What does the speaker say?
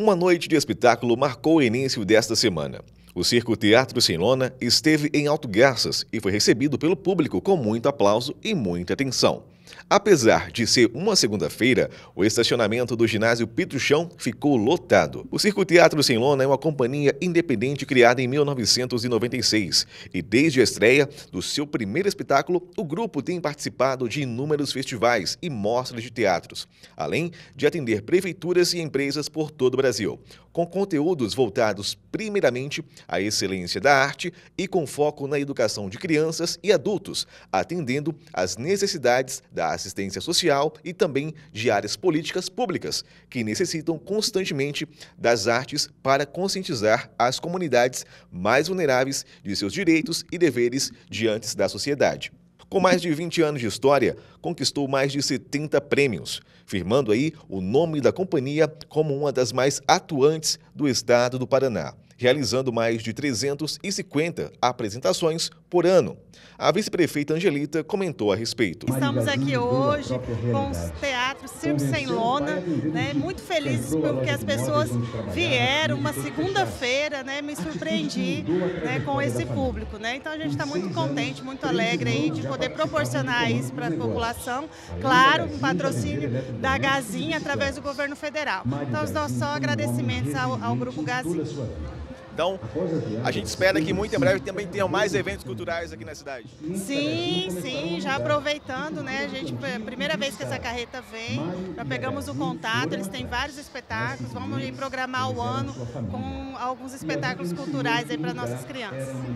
Uma noite de espetáculo marcou o início desta semana. O Circo Teatro Sem Lona esteve em Alto Garças e foi recebido pelo público com muito aplauso e muita atenção. Apesar de ser uma segunda-feira, o estacionamento do ginásio Pito Chão ficou lotado. O Circo Teatro Sem Lona é uma companhia independente criada em 1996 e desde a estreia do seu primeiro espetáculo, o grupo tem participado de inúmeros festivais e mostras de teatros, além de atender prefeituras e empresas por todo o Brasil, com conteúdos voltados primeiramente à excelência da arte e com foco na educação de crianças e adultos, atendendo às necessidades da assistência social e também de áreas políticas públicas, que necessitam constantemente das artes para conscientizar as comunidades mais vulneráveis de seus direitos e deveres diante da sociedade. Com mais de 20 anos de história, conquistou mais de 70 prêmios, firmando aí o nome da companhia como uma das mais atuantes do estado do Paraná realizando mais de 350 apresentações por ano. A vice-prefeita Angelita comentou a respeito. Estamos aqui hoje com o né? Teatro Circo Sem Lona, né? muito felizes porque as pessoas vieram uma segunda-feira, né? me surpreendi né? com esse público. Né? Então a gente está muito contente, muito alegre aí de poder proporcionar isso para a população. Claro, um patrocínio da Gazinha através do governo federal. Então os nossos só agradecimentos ao, ao Grupo Gazinha. Então, a gente espera que muito em breve também tenham mais eventos culturais aqui na cidade. Sim, sim, já aproveitando, né? A gente, é primeira vez que essa carreta vem, já pegamos o contato, eles têm vários espetáculos, vamos programar o ano com alguns espetáculos culturais aí para nossas crianças.